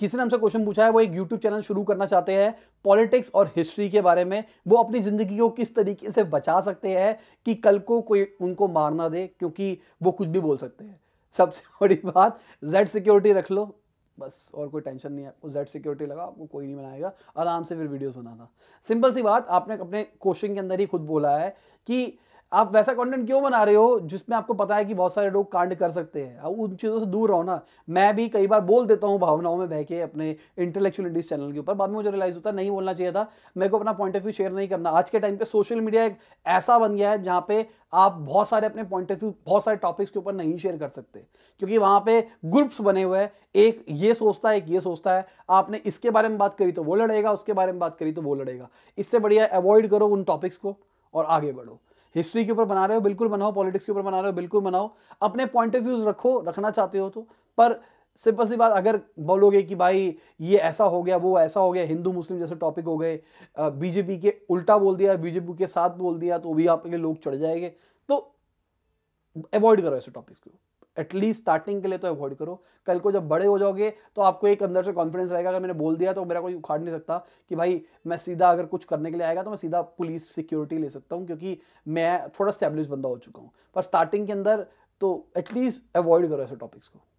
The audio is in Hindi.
किसी ने हमसे क्वेश्चन पूछा है वो एक यूट्यूब चैनल शुरू करना चाहते हैं पॉलिटिक्स और हिस्ट्री के बारे में वो अपनी ज़िंदगी को किस तरीके से बचा सकते हैं कि कल को कोई उनको मारना दे क्योंकि वो कुछ भी बोल सकते हैं सबसे बड़ी बात जेड सिक्योरिटी रख लो बस और कोई टेंशन नहीं है आपको जेड सिक्योरिटी लगा आपको कोई नहीं बनाएगा आराम से फिर वीडियोस बनाना सिंपल सी बात आपने अपने क्वेश्चन के अंदर ही खुद बोला है कि आप वैसा कंटेंट क्यों बना रहे हो जिसमें आपको पता है कि बहुत सारे लोग कांड कर सकते हैं उन चीज़ों से दूर रहो ना मैं भी कई बार बोल देता हूँ भावनाओं में बह के अपने इंटेलेक्चुअल इंडीज चैनल के ऊपर बाद में मुझे रियलाइज होता नहीं बोलना चाहिए था मेरे को अपना पॉइंट ऑफ व्यू शेयर नहीं करना आज के टाइम पर सोशल मीडिया एक ऐसा बन गया है जहाँ पे आप बहुत सारे अपने पॉइंट ऑफ व्यू बहुत सारे टॉपिक्स के ऊपर नहीं शेयर कर सकते क्योंकि वहाँ पे ग्रुप्स बने हुए हैं एक ये सोचता है एक ये सोचता है आपने इसके बारे में बात करी तो वो लड़ेगा उसके बारे में बात करी तो वो लड़ेगा इससे बढ़िया अवॉइड करो उन टॉपिक्स को और आगे बढ़ो हिस्ट्री के ऊपर बना रहे हो बिल्कुल बनाओ पॉलिटिक्स के ऊपर बना रहे हो बिल्कुल बनाओ अपने पॉइंट ऑफ व्यूज रखो रखना चाहते हो तो पर सिंपल सी बात अगर बोलोगे कि भाई ये ऐसा हो गया वो ऐसा हो गया हिंदू मुस्लिम जैसे टॉपिक हो गए बीजेपी के उल्टा बोल दिया बीजेपी के साथ बोल दिया तो भी आपके लोग चढ़ जाएंगे तो अवॉइड करो ऐसे टॉपिक्स को एटलीस्ट स्टार्टिंग के लिए तो अवॉइड करो कल को जब बड़े हो जाओगे तो आपको एक अंदर से कॉन्फिडेंस रहेगा अगर मैंने बोल दिया तो मेरा कोई उखाड़ नहीं सकता कि भाई मैं सीधा अगर कुछ करने के लिए आएगा तो मैं सीधा पुलिस सिक्योरिटी ले सकता हूँ क्योंकि मैं थोड़ा स्टैब्लिश बंदा हो चुका हूँ पर स्टार्टिंग के अंदर तो एटलीस्ट अवॉइड करो ऐसे टॉपिक्स को